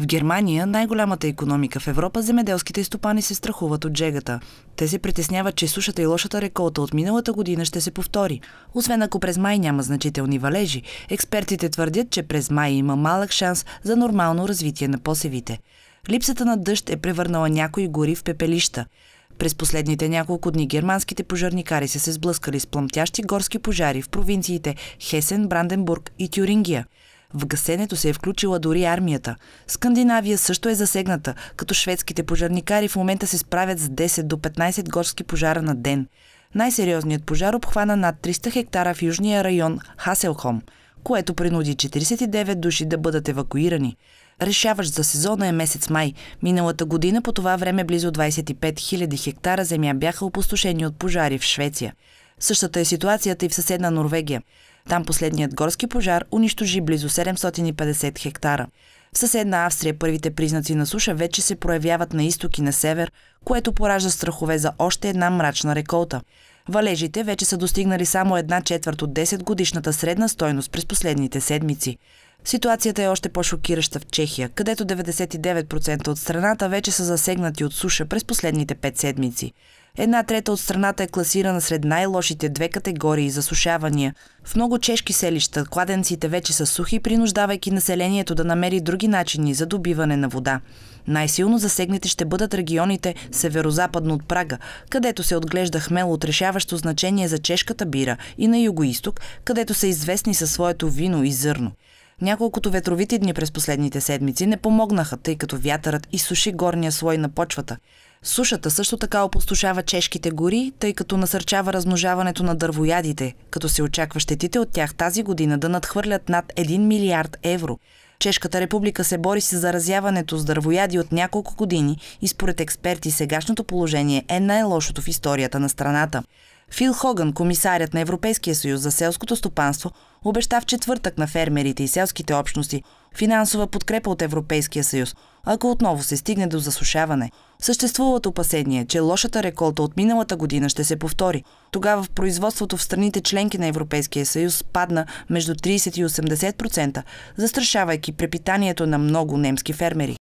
В Германия, най-голямата економика в Европа, земеделските стопани се страхуват от джегата. Те се притесняват, че сушата и лошата реколта от миналата година ще се повтори. Освен ако през май няма значителни валежи, експертите твърдят, че през май има малък шанс за нормално развитие на посевите. Липсата на дъжд е превърнала някои гори в пепелища. През последните няколко дни германските пожарникари са се сблъскали с плъмтящи горски пожари в провинциите Хесен, Бранденбург и Тюрингия. В гасенето се е включила дори армията. Скандинавия също е засегната, като шведските пожарникари в момента се справят с 10 до 15 горски пожара на ден. Най-сериозният пожар обхвана над 300 хектара в южния район Хаселхом, което принуди 49 души да бъдат евакуирани. Решаващ за сезона е месец май. Миналата година по това време близо 25 000 хектара земя бяха опустошени от пожари в Швеция. Същата е ситуацията и в съседна Норвегия. Там последният горски пожар унищожи близо 750 хектара. В съседна Австрия първите признаци на суша вече се проявяват на изток и на север, което поражда страхове за още една мрачна реколта. Валежите вече са достигнали само една четвърт от 10 годишната средна стойност през последните седмици. Ситуацията е още по-шокираща в Чехия, където 99% от страната вече са засегнати от суша през последните 5 седмици. Една трета от страната е класирана сред най-лошите две категории засушавания. В много чешки селища кладенците вече са сухи, принуждавайки населението да намери други начини за добиване на вода. Най-силно засегнати ще бъдат регионите северо-западно от Прага, където се отглежда хмел от решаващо значение за чешката бира и на юго-исток, където са известни със своето вино и зърно. Няколкото ветровити дни през последните седмици не помогнаха, тъй като вятърът изсуши горния слой на почвата. Сушата също така опустошава чешките гори, тъй като насърчава размножаването на дървоядите, като се очаква щетите от тях тази година да надхвърлят над 1 милиард евро. Чешката република се бори с заразяването с дървояди от няколко години и според експерти сегашното положение е най-лошото в историята на страната. Фил Хоган, комисарят на Европейския съюз за селското стопанство, обеща в четвъртък на фермерите и селските общности финансова подкрепа от Европейския съюз, ако отново се стигне до засушаване – Съществуват опасения, че лошата реколта от миналата година ще се повтори. Тогава в производството в страните членки на Европейския съюз падна между 30 и 80%, застрашавайки препитанието на много немски фермери.